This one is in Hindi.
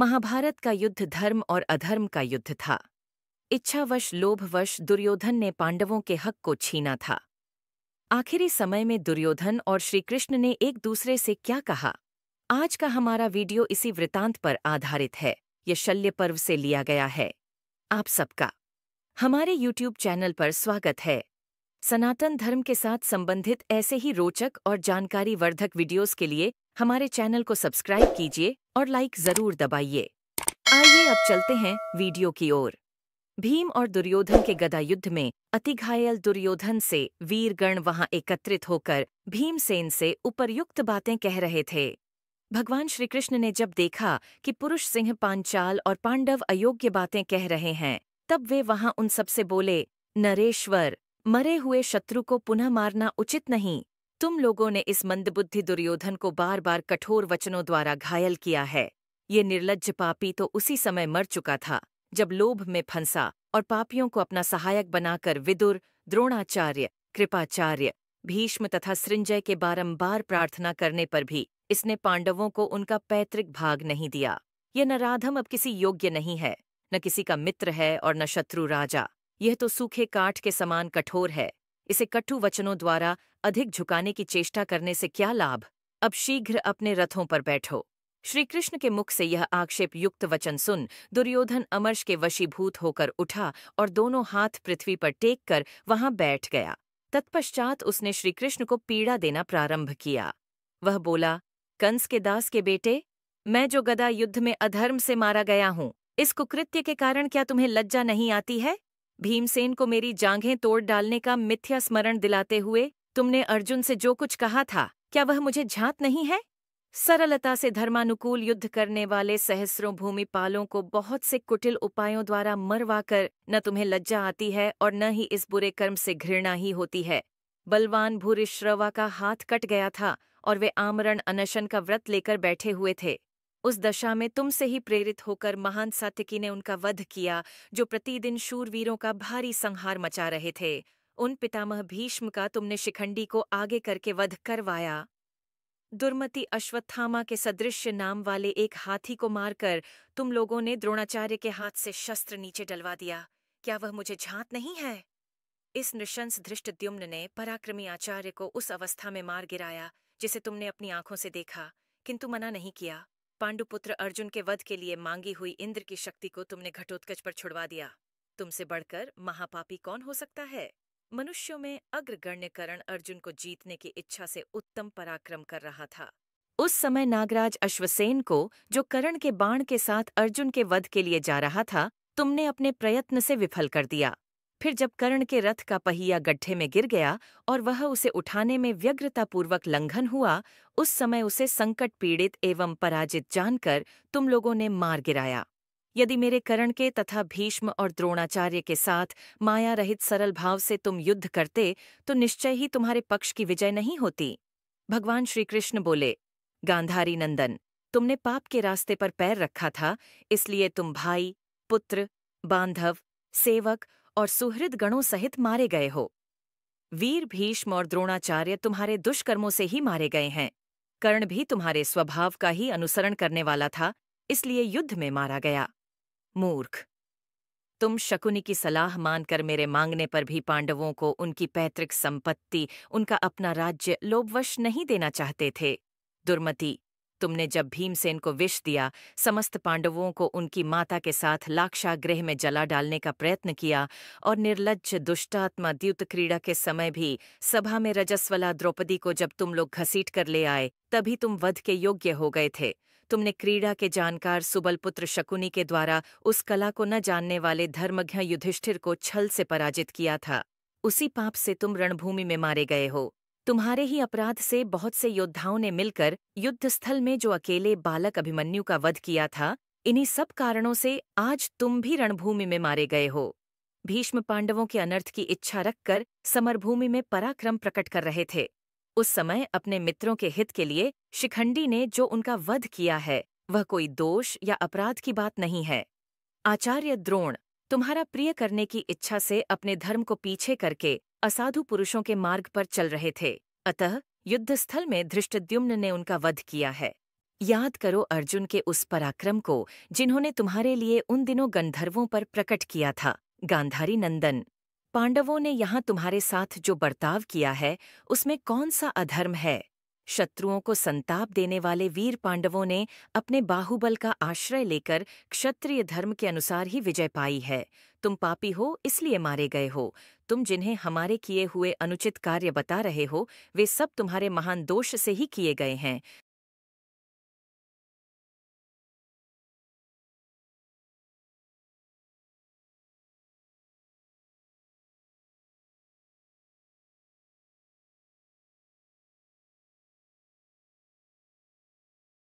महाभारत का युद्ध धर्म और अधर्म का युद्ध था इच्छावश लोभवश दुर्योधन ने पांडवों के हक को छीना था आखिरी समय में दुर्योधन और श्रीकृष्ण ने एक दूसरे से क्या कहा आज का हमारा वीडियो इसी वृतांत पर आधारित है यह शल्य पर्व से लिया गया है आप सबका हमारे YouTube चैनल पर स्वागत है सनातन धर्म के साथ संबंधित ऐसे ही रोचक और जानकारी वर्धक वीडियोस के लिए हमारे चैनल को सब्सक्राइब कीजिए और लाइक जरूर दबाइए आइए अब चलते हैं वीडियो की ओर भीम और दुर्योधन के गदा युद्ध में अतिघायल दुर्योधन से वीरगण वहां एकत्रित होकर भीमसेन से उपर्युक्त बातें कह रहे थे भगवान श्रीकृष्ण ने जब देखा कि पुरुष सिंह पांचाल और पांडव अयोग्य बातें कह रहे हैं तब वे वहां उन सबसे बोले नरेश्वर मरे हुए शत्रु को पुनः मारना उचित नहीं तुम लोगों ने इस मंदबुद्धि दुर्योधन को बार बार कठोर वचनों द्वारा घायल किया है ये निर्लज पापी तो उसी समय मर चुका था जब लोभ में फंसा और पापियों को अपना सहायक बनाकर विदुर द्रोणाचार्य कृपाचार्य भीष्म तथा सृंजय के बारंबार प्रार्थना करने पर भी इसने पांडवों को उनका पैतृक भाग नहीं दिया यह नराधम अब किसी योग्य नहीं है न किसी का मित्र है और न शत्रु राजा यह तो सूखे काठ के समान कठोर है इसे कट्टु वचनों द्वारा अधिक झुकाने की चेष्टा करने से क्या लाभ अब शीघ्र अपने रथों पर बैठो श्रीकृष्ण के मुख से यह आक्षेप युक्त वचन सुन दुर्योधन अमर्श के वशीभूत होकर उठा और दोनों हाथ पृथ्वी पर टेक कर वहां बैठ गया तत्पश्चात उसने श्रीकृष्ण को पीड़ा देना प्रारंभ किया वह बोला कंस के दास के बेटे मैं जो गदा युद्ध में अधर्म से मारा गया हूं इस कुकृत्य के कारण क्या तुम्हें लज्जा नहीं आती है भीमसेन को मेरी जांघें तोड़ डालने का मिथ्या स्मरण दिलाते हुए तुमने अर्जुन से जो कुछ कहा था क्या वह मुझे झांत नहीं है सरलता से धर्मानुकूल युद्ध करने वाले सहस्रों भूमिपालों को बहुत से कुटिल उपायों द्वारा मरवाकर न तुम्हें लज्जा आती है और न ही इस बुरे कर्म से घृणा ही होती है बलवान भूरिश्रवा का हाथ कट गया था और वे आमरण अनशन का व्रत लेकर बैठे हुए थे उस दशा में तुमसे ही प्रेरित होकर महान सात्यकी ने उनका वध किया जो प्रतिदिन शूरवीरों का भारी संहार मचा रहे थे उन पितामह भीष्म का तुमने शिखंडी को आगे करके वध करवाया दुर्मति अश्वत्थामा के सदृश नाम वाले एक हाथी को मारकर तुम लोगों ने द्रोणाचार्य के हाथ से शस्त्र नीचे डलवा दिया क्या वह मुझे झांत नहीं है इस नृशंस धृष्टद्युम्न ने पराक्रमी आचार्य को उस अवस्था में मार गिराया जिसे तुमने अपनी आंखों से देखा किंतु मना नहीं किया पांडुपुत्र अर्जुन के वध के लिए मांगी हुई इंद्र की शक्ति को तुमने घटोत्कच पर छुड़वा दिया तुमसे बढ़कर महापापी कौन हो सकता है मनुष्यों में अग्रगण्य करण अर्जुन को जीतने की इच्छा से उत्तम पराक्रम कर रहा था उस समय नागराज अश्वसेन को जो करण के बाण के साथ अर्जुन के वध के लिए जा रहा था तुमने अपने प्रयत्न से विफल कर दिया फिर जब कर्ण के रथ का पहिया गड्ढे में गिर गया और वह उसे उठाने में व्यग्रतापूर्वक लंघन हुआ उस समय उसे संकट पीड़ित एवं पराजित जानकर तुम लोगों ने मार गिराया यदि मेरे करण के तथा भीष्म और द्रोणाचार्य के साथ माया रहित सरल भाव से तुम युद्ध करते तो निश्चय ही तुम्हारे पक्ष की विजय नहीं होती भगवान श्रीकृष्ण बोले गांधारी नंदन तुमने पाप के रास्ते पर पैर रखा था इसलिए तुम भाई पुत्र बांधव सेवक और सुहृद गणों सहित मारे गए हो वीर भीष्म और द्रोणाचार्य तुम्हारे दुष्कर्मों से ही मारे गए हैं कर्ण भी तुम्हारे स्वभाव का ही अनुसरण करने वाला था इसलिए युद्ध में मारा गया मूर्ख तुम शकुनी की सलाह मानकर मेरे मांगने पर भी पांडवों को उनकी पैतृक संपत्ति उनका अपना राज्य लोभवश नहीं देना चाहते थे दुर्मति तुमने जब भीमसेन को विष दिया समस्त पांडवों को उनकी माता के साथ लाक्षागृह में जला डालने का प्रयत्न किया और निर्लज दुष्टात्मा द्युत क्रीड़ा के समय भी सभा में रजस्वला द्रौपदी को जब तुम लोग घसीट कर ले आए तभी तुम वध के योग्य हो गए थे तुमने क्रीड़ा के जानकार सुबलपुत्र शकुनी के द्वारा उस कला को न जानने वाले धर्मज्ञ युधिष्ठिर को छल से पराजित किया था उसी पाप से तुम रणभूमि में मारे गए हो तुम्हारे ही अपराध से बहुत से योद्धाओं ने मिलकर युद्धस्थल में जो अकेले बालक अभिमन्यु का वध किया था इन्हीं सब कारणों से आज तुम भी रणभूमि में मारे गए हो भीष्म पांडवों के अनर्थ की इच्छा रखकर समरभूमि में पराक्रम प्रकट कर रहे थे उस समय अपने मित्रों के हित के लिए शिखंडी ने जो उनका वध किया है वह कोई दोष या अपराध की बात नहीं है आचार्य द्रोण तुम्हारा प्रिय करने की इच्छा से अपने धर्म को पीछे करके असाधु पुरुषों के मार्ग पर चल रहे थे अतः युद्धस्थल में धृष्टद्युम्न ने उनका वध किया है याद करो अर्जुन के उस पराक्रम को जिन्होंने तुम्हारे लिए उन दिनों गंधर्वों पर प्रकट किया था गांधारी नंदन पांडवों ने यहाँ तुम्हारे साथ जो बर्ताव किया है उसमें कौन सा अधर्म है शत्रुओं को संताप देने वाले वीर पांडवों ने अपने बाहुबल का आश्रय लेकर क्षत्रिय धर्म के अनुसार ही विजय पाई है तुम पापी हो इसलिए मारे गए हो तुम जिन्हें हमारे किए हुए अनुचित कार्य बता रहे हो वे सब तुम्हारे महान दोष से ही किए गए हैं